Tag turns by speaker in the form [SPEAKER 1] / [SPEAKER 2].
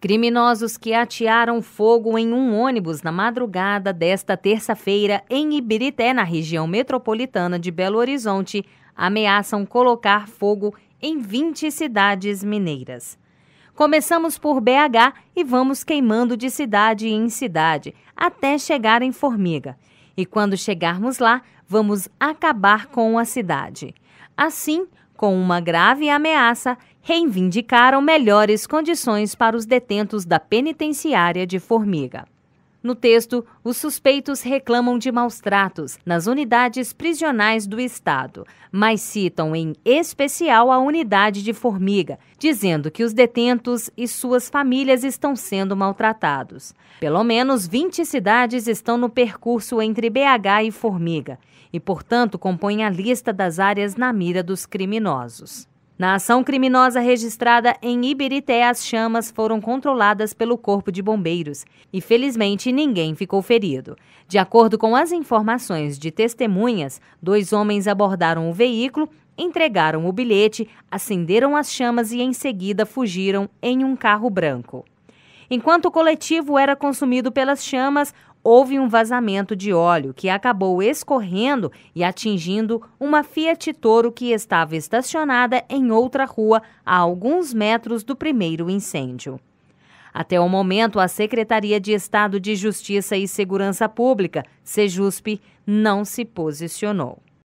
[SPEAKER 1] Criminosos que atearam fogo em um ônibus na madrugada desta terça-feira em Ibirité, na região metropolitana de Belo Horizonte, ameaçam colocar fogo em 20 cidades mineiras. Começamos por BH e vamos queimando de cidade em cidade até chegar em Formiga. E quando chegarmos lá, vamos acabar com a cidade. Assim, com uma grave ameaça, reivindicaram melhores condições para os detentos da penitenciária de Formiga. No texto, os suspeitos reclamam de maus tratos nas unidades prisionais do Estado, mas citam em especial a unidade de Formiga, dizendo que os detentos e suas famílias estão sendo maltratados. Pelo menos 20 cidades estão no percurso entre BH e Formiga e, portanto, compõem a lista das áreas na mira dos criminosos. Na ação criminosa registrada em Ibirité, as chamas foram controladas pelo Corpo de Bombeiros e, felizmente, ninguém ficou ferido. De acordo com as informações de testemunhas, dois homens abordaram o veículo, entregaram o bilhete, acenderam as chamas e, em seguida, fugiram em um carro branco. Enquanto o coletivo era consumido pelas chamas, houve um vazamento de óleo que acabou escorrendo e atingindo uma Fiat Toro que estava estacionada em outra rua a alguns metros do primeiro incêndio. Até o momento, a Secretaria de Estado de Justiça e Segurança Pública, SEJUSP, não se posicionou.